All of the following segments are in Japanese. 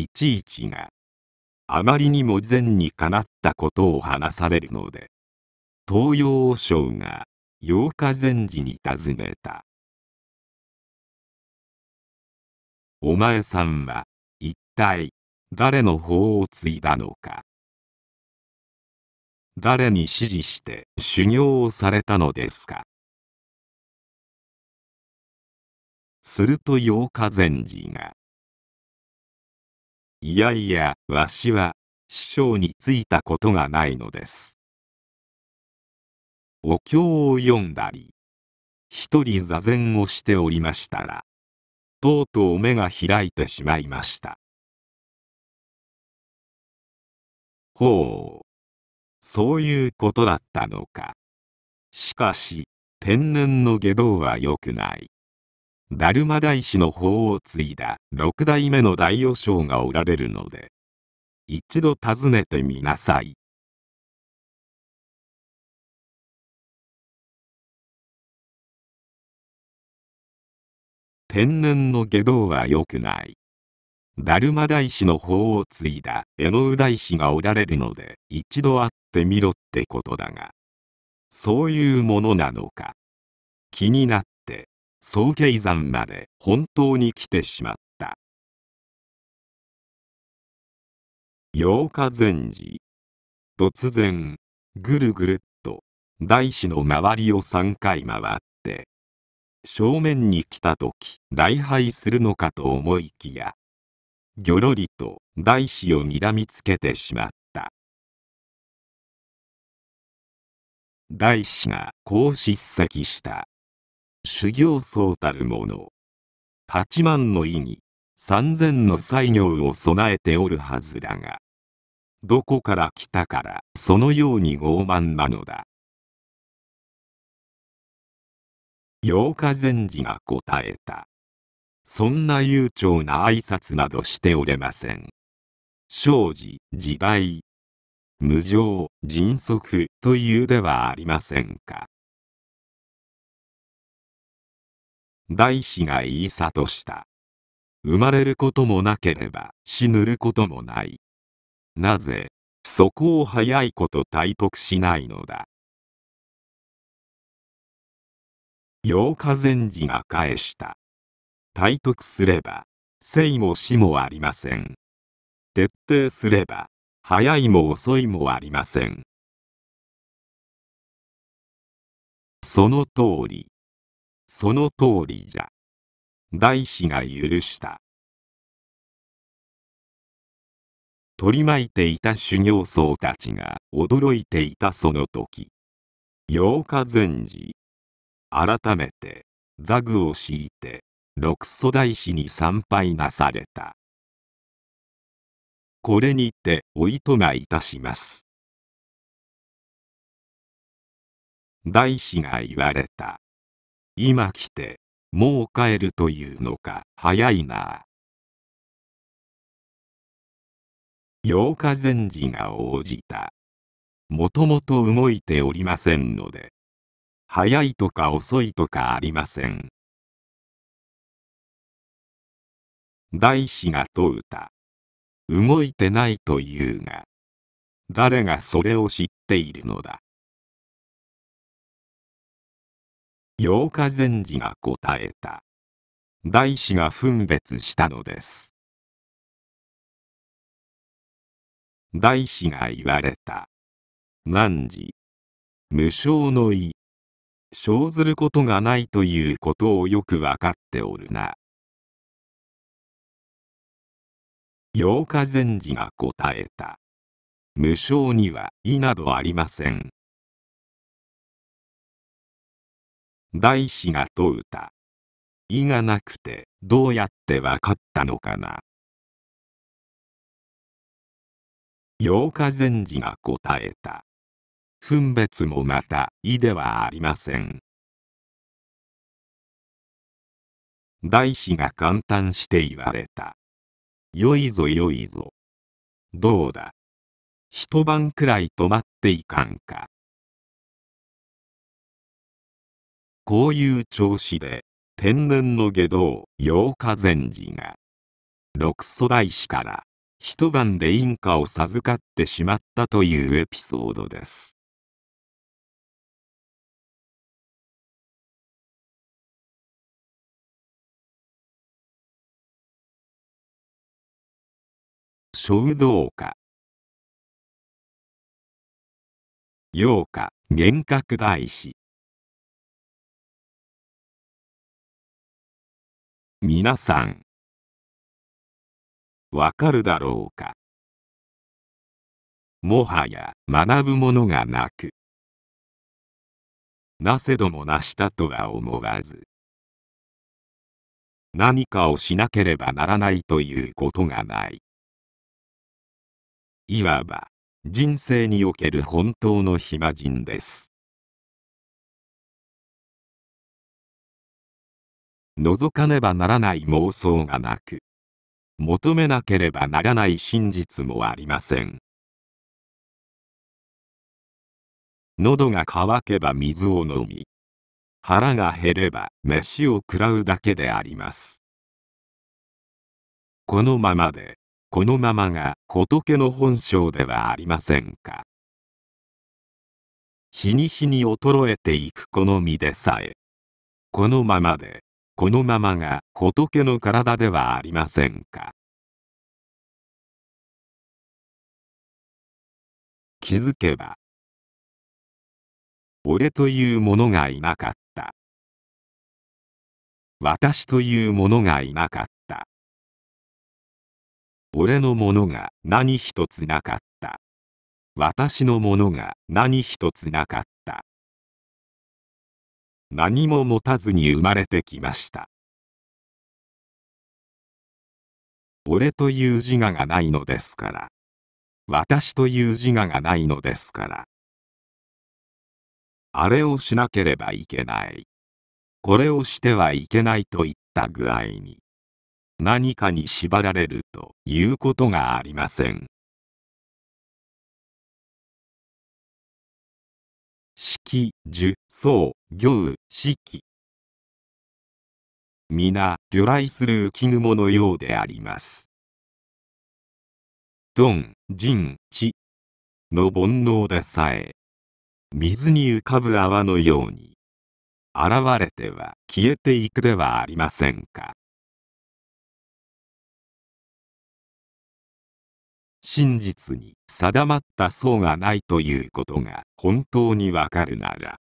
いちがあまりにも善にかなったことを話されるので東洋省が八日禅寺に尋ねたお前さんは一体誰の法を継いだのか誰に指示して修行をされたのですかすると八日禅寺がいやいや、わしは、師匠についたことがないのです。お経を読んだり、一人座禅をしておりましたら、とうとう目が開いてしまいました。ほう、そういうことだったのか。しかし、天然の下道は良くない。ルマ大師の法を継いだ六代目の大和尚がおられるので、一度訪ねてみなさい。天然の下道は良くない。ルマ大師の法を継いだ江ノ大師がおられるので、一度会ってみろってことだが、そういうものなのか。気になっ総慶山まで本当に来てしまった8日前時突然ぐるぐるっと大師の周りを3回回って正面に来た時礼拝するのかと思いきやぎょろりと大師をにらみつけてしまった大師がこう叱責した修行僧たるもの。八万の意に、三千の才業を備えておるはずだが、どこから来たからそのように傲慢なのだ。八日禅師が答えた。そんな悠長な挨拶などしておれません。生じ、時代、無常、迅速というではありませんか。大師が言いさした。生まれることもなければ死ぬることもない。なぜ、そこを早いこと体得しないのだ。八日禅師が返した。体得すれば、生も死もありません。徹底すれば、早いも遅いもありません。その通り。その通りじゃ。大師が許した。取り巻いていた修行僧たちが驚いていたその時。八日禅時改めて、座具を敷いて、六祖大師に参拝なされた。これにておいとがいたします。大師が言われた。今来て、もう帰るというのか、早いな。8日禅師が応じた。もともと動いておりませんので、早いとか遅いとかありません。大師が問うた。動いてないというが、誰がそれを知っているのだ。八日禅師が答えた。大師が分別したのです。大師が言われた。何時無償の意。生ずることがないということをよくわかっておるな。八日禅師が答えた。無償には意などありません。大師が問うた。意がなくてどうやって分かったのかな八日禅師が答えた。分別もまた意ではありません。大師が簡単して言われた。よいぞよいぞ。どうだ。一晩くらい泊まっていかんか。こういう調子で天然の下道八日禅師が六祖大師から一晩で印鑑を授かってしまったというエピソードです。小道家陽家幻覚大師皆さん、わかるだろうか。もはや学ぶものがなく、なせどもなしたとは思わず、何かをしなければならないということがない。いわば、人生における本当の暇人です。覗かねばならない妄想がなく求めなければならない真実もありません喉が渇けば水を飲み腹が減れば飯を食らうだけでありますこのままでこのままが仏の本性ではありませんか日に日に衰えていくこの身でさえこのままでこのままが仏の体ではありませんか。気づけば、俺というものがいなかった。私というものがいなかった。俺のものが何一つなかった。私のものが何一つなかった何も持たずに生まれてきました俺という自我がないのですから私という自我がないのですからあれをしなければいけないこれをしてはいけないといった具合に何かに縛られるということがありません式、樹、僧、行、四季。皆、魚雷する浮雲のようであります。ドン、人、地の煩悩でさえ、水に浮かぶ泡のように、現れては消えていくではありませんか。真実に定まった層がないということが本当にわかるなら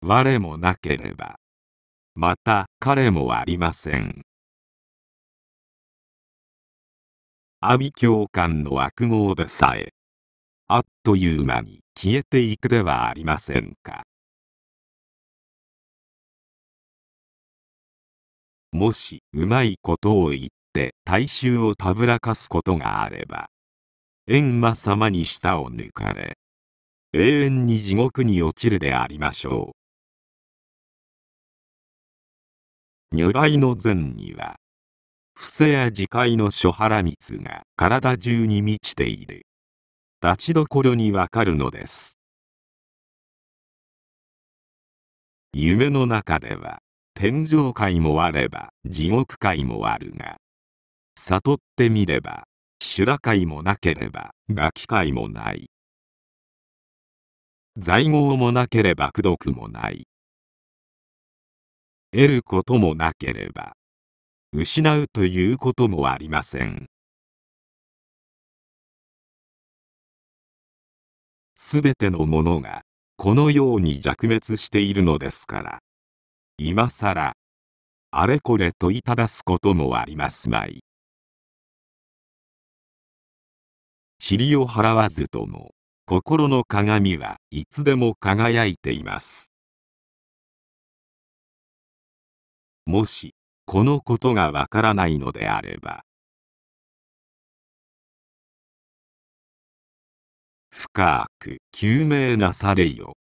我もなければまた彼もありません阿弥教官の悪号でさえあっという間に消えていくではありませんかもしうまいことを言っって大衆をたぶらかすことがあれば閻魔様に舌を抜かれ永遠に地獄に落ちるでありましょう如来の前には不正や自戒の諸原蜜が体中に満ちている立ちどころにわかるのです夢の中では天上界もあれば地獄界もあるが悟ってみれば修羅界もなければ泣き界もない在業もなければ功徳もない得ることもなければ失うということもありませんすべてのものがこのように弱滅しているのですから今更あれこれ問いただすこともありますまい塵を払わずとも心の鏡はいつでも輝いていますもしこのことがわからないのであれば深く究明なされよ